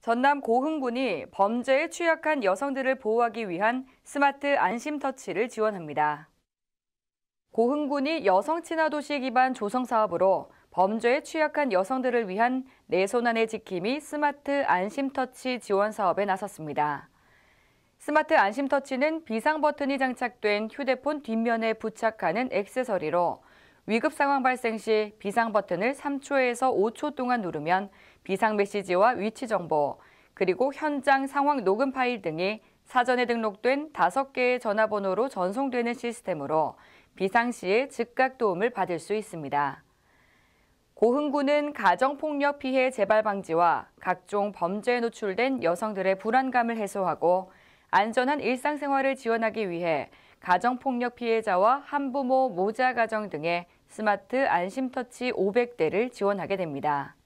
전남 고흥군이 범죄에 취약한 여성들을 보호하기 위한 스마트 안심 터치를 지원합니다. 고흥군이 여성 친화 도시 기반 조성 사업으로 범죄에 취약한 여성들을 위한 내 손안의 지킴이 스마트 안심 터치 지원 사업에 나섰습니다. 스마트 안심 터치는 비상 버튼이 장착된 휴대폰 뒷면에 부착하는 액세서리로 위급 상황 발생 시 비상 버튼을 3초에서 5초 동안 누르면 비상 메시지와 위치 정보, 그리고 현장 상황 녹음 파일 등이 사전에 등록된 5개의 전화번호로 전송되는 시스템으로 비상시에 즉각 도움을 받을 수 있습니다. 고흥구는 가정폭력 피해 재발 방지와 각종 범죄에 노출된 여성들의 불안감을 해소하고 안전한 일상생활을 지원하기 위해 가정폭력 피해자와 한부모 모자 가정 등의 스마트 안심터치 500대를 지원하게 됩니다.